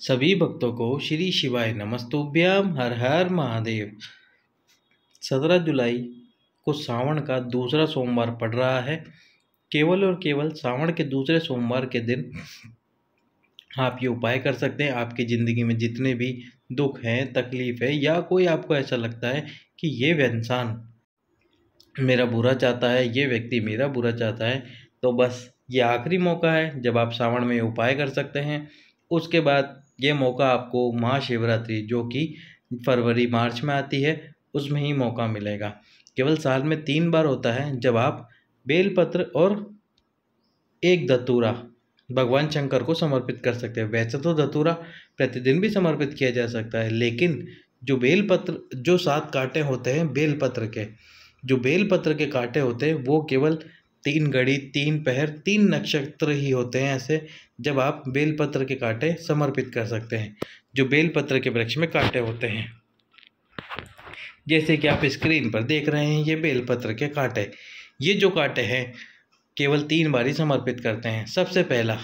सभी भक्तों को श्री शिवाय नमस्तुभ्याम हर हर महादेव सत्रह जुलाई को सावण का दूसरा सोमवार पड़ रहा है केवल और केवल सावण के दूसरे सोमवार के दिन आप ये उपाय कर सकते हैं आपकी ज़िंदगी में जितने भी दुख हैं तकलीफ़ है या कोई आपको ऐसा लगता है कि ये इंसान मेरा बुरा चाहता है ये व्यक्ति मेरा बुरा चाहता है तो बस ये आखिरी मौका है जब आप सावण में उपाय कर सकते हैं उसके बाद ये मौका आपको महाशिवरात्रि जो कि फरवरी मार्च में आती है उसमें ही मौका मिलेगा केवल साल में तीन बार होता है जब आप बेलपत्र और एक दतूरा भगवान शंकर को समर्पित कर सकते हैं वैसे तो धतूरा प्रतिदिन भी समर्पित किया जा सकता है लेकिन जो बेलपत्र जो सात कांटे होते हैं बेलपत्र के जो बेलपत्र के कांटे होते हैं वो केवल तीन घड़ी तीन पहर तीन नक्षत्र ही होते हैं ऐसे जब आप बेलपत्र के कांटे समर्पित कर सकते हैं जो बेलपत्र के वृक्ष में कांटे होते हैं जैसे कि आप स्क्रीन पर देख रहे हैं ये बेलपत्र के कांटे ये जो कांटे हैं केवल तीन बारी समर्पित करते हैं सबसे पहला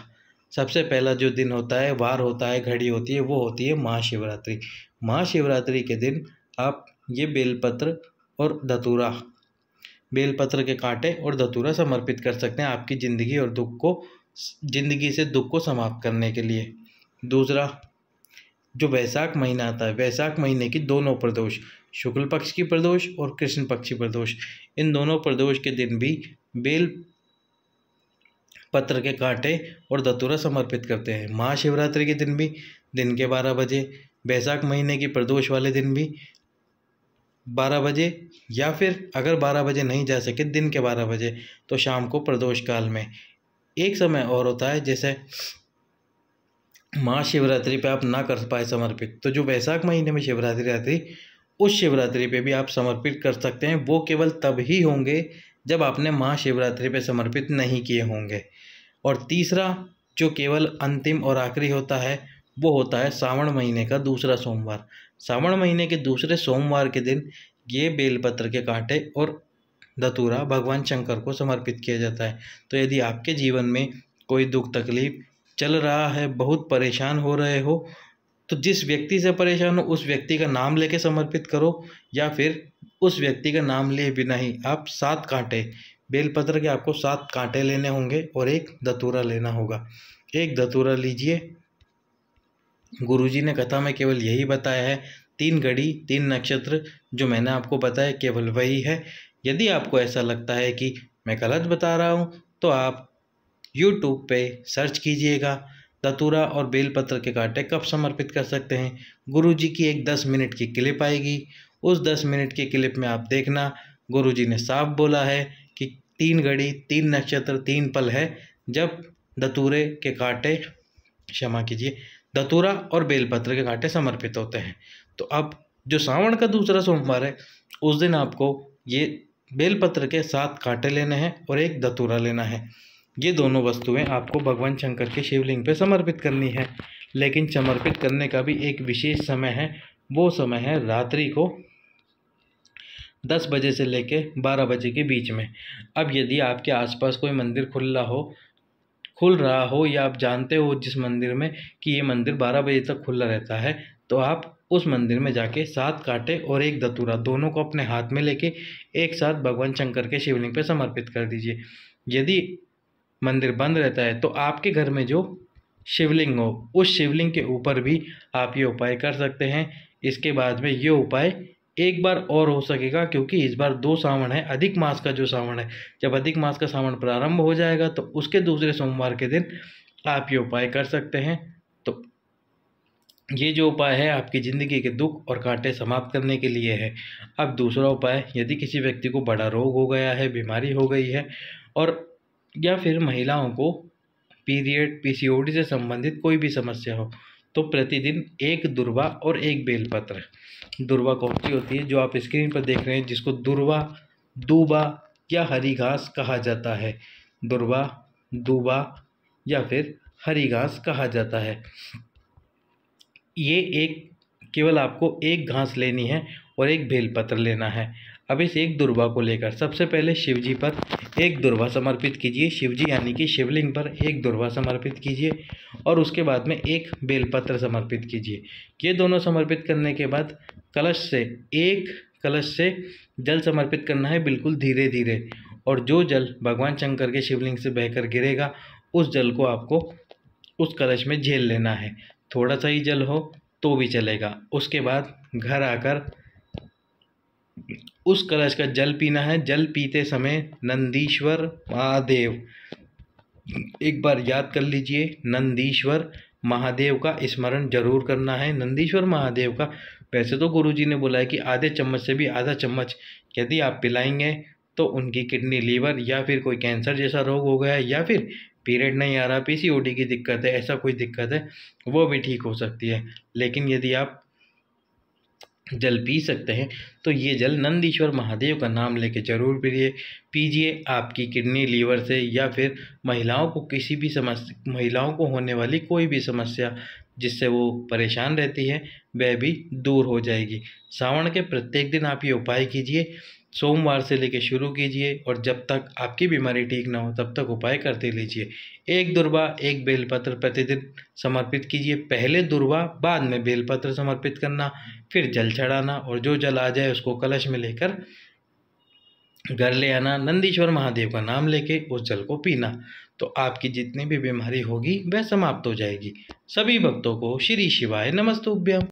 सबसे पहला जो दिन होता है वार होता है घड़ी होती है वो होती है महाशिवरात्रि महाशिवरात्रि के दिन आप ये बेलपत्र और धतूरा बेलपत्र के कांटे और धतूरा समर्पित कर सकते हैं आपकी ज़िंदगी और दुख को ज़िंदगी से दुख को समाप्त करने के लिए दूसरा जो वैशाख महीना आता है वैशाख महीने की दोनों प्रदोष शुक्ल पक्ष की प्रदोष और कृष्ण पक्ष की प्रदोष इन दोनों प्रदोष के दिन भी बेल पत्र के कांटे और दतुरा समर्पित करते हैं महाशिवरात्रि के दिन भी दिन के बारह बजे वैशाख महीने की प्रदोष वाले दिन भी बारह बजे या फिर अगर बारह बजे नहीं जा सके दिन के बारह बजे तो शाम को प्रदोष काल में एक समय और होता है जैसे महाशिवरात्रि पे आप ना कर पाए समर्पित तो जो वैशाख महीने में शिवरात्रि आती उस शिवरात्रि पे भी आप समर्पित कर सकते हैं वो केवल तब ही होंगे जब आपने महाशिवरात्रि पे समर्पित नहीं किए होंगे और तीसरा जो केवल अंतिम और आखिरी होता है वो होता है सावण महीने का दूसरा सोमवार सावण महीने के दूसरे सोमवार के दिन ये बेलपत्र के कांटे और धतूरा भगवान शंकर को समर्पित किया जाता है तो यदि आपके जीवन में कोई दुख तकलीफ चल रहा है बहुत परेशान हो रहे हो तो जिस व्यक्ति से परेशान हो उस व्यक्ति का नाम लेके समर्पित करो या फिर उस व्यक्ति का नाम लिए बिना ही आप सात कांटे बेलपत्र के आपको सात कांटे लेने होंगे और एक धतूरा लेना होगा एक धतूरा लीजिए गुरुजी ने कथा में केवल यही बताया है तीन घड़ी तीन नक्षत्र जो मैंने आपको बताया केवल वही है यदि आपको ऐसा लगता है कि मैं गलत बता रहा हूँ तो आप यूट्यूब पे सर्च कीजिएगा दतूरा और बेलपत्र के कांटे कब समर्पित कर सकते हैं गुरुजी की एक दस मिनट की क्लिप आएगी उस दस मिनट की क्लिप में आप देखना गुरुजी ने साफ बोला है कि तीन घड़ी तीन नक्षत्र तीन पल है जब दतूरे के कांटे क्षमा कीजिए दतूरा और बेलपत्र के कांटे समर्पित होते हैं तो अब जो सावण का दूसरा सोमवार है उस दिन आपको ये बेलपत्र के साथ कांटे लेने हैं और एक दतूरा लेना है ये दोनों वस्तुएं आपको भगवान शंकर के शिवलिंग पर समर्पित करनी है लेकिन समर्पित करने का भी एक विशेष समय है वो समय है रात्रि को दस बजे से लेकर बारह बजे के बीच में अब यदि आपके आसपास कोई मंदिर खुल हो खुल रहा हो या आप जानते हो जिस मंदिर में कि ये मंदिर बारह बजे तक खुला रहता है तो आप उस मंदिर में जाके सात कांटे और एक दतूरा दोनों को अपने हाथ में लेके एक साथ भगवान शंकर के शिवलिंग पर समर्पित कर दीजिए यदि मंदिर बंद रहता है तो आपके घर में जो शिवलिंग हो उस शिवलिंग के ऊपर भी आप ये उपाय कर सकते हैं इसके बाद में ये उपाय एक बार और हो सकेगा क्योंकि इस बार दो सावन है अधिक मास का जो सावन है जब अधिक मास का सावन प्रारंभ हो जाएगा तो उसके दूसरे सोमवार के दिन आप ये उपाय कर सकते हैं ये जो उपाय है आपकी ज़िंदगी के दुख और कांटे समाप्त करने के लिए है अब दूसरा उपाय यदि किसी व्यक्ति को बड़ा रोग हो गया है बीमारी हो गई है और या फिर महिलाओं को पीरियड पीसीओडी से संबंधित कोई भी समस्या हो तो प्रतिदिन एक दुर्वा और एक बेलपत्र दुर्वा कौन सी होती है जो आप स्क्रीन पर देख रहे हैं जिसको दुर्वा दूबा या हरी घास कहा जाता है दुर्वा दूबा या फिर हरी घास कहा जाता है ये एक केवल आपको एक घास लेनी है और एक बेलपत्र लेना है अब इस एक दुर्वा को लेकर सबसे पहले शिवजी पर एक दुर्वा समर्पित कीजिए शिवजी यानी कि शिवलिंग पर एक दुर्वा समर्पित कीजिए और उसके बाद में एक बेलपत्र समर्पित कीजिए ये दोनों समर्पित करने के बाद कलश से एक कलश से जल समर्पित करना है बिल्कुल धीरे धीरे और जो जल भगवान शंकर के शिवलिंग से बहकर गिरेगा उस जल को आपको उस कलश में झेल लेना है थोड़ा सा ही जल हो तो भी चलेगा उसके बाद घर आकर उस कलश का जल पीना है जल पीते समय नंदीश्वर महादेव एक बार याद कर लीजिए नंदीश्वर महादेव का स्मरण जरूर करना है नंदीश्वर महादेव का वैसे तो गुरुजी ने बोला है कि आधे चम्मच से भी आधा चम्मच यदि आप पिलाएंगे तो उनकी किडनी लीवर या फिर कोई कैंसर जैसा रोग हो गया है या फिर पीरियड नहीं आ रहा पीसीओडी की दिक्कत है ऐसा कोई दिक्कत है वो भी ठीक हो सकती है लेकिन यदि आप जल पी सकते हैं तो ये जल नंदीश्वर महादेव का नाम लेके जरूर पीजिए पीजिए आपकी किडनी लीवर से या फिर महिलाओं को किसी भी समस्या महिलाओं को होने वाली कोई भी समस्या जिससे वो परेशान रहती है वह भी दूर हो जाएगी सावन के प्रत्येक दिन आप ये उपाय कीजिए सोमवार से लेकर शुरू कीजिए और जब तक आपकी बीमारी ठीक ना हो तब तक उपाय करते लीजिए एक दुर्वा एक बेलपत्र प्रतिदिन समर्पित कीजिए पहले दुर्वा बाद में बेलपत्र समर्पित करना फिर जल चढ़ाना और जो जल आ जाए उसको कलश में लेकर घर ले आना नंदीश्वर महादेव का नाम लेके उस जल को पीना तो आपकी जितनी भी बीमारी होगी वह समाप्त हो जाएगी सभी भक्तों को श्री शिवाय नमस्तुभ्यम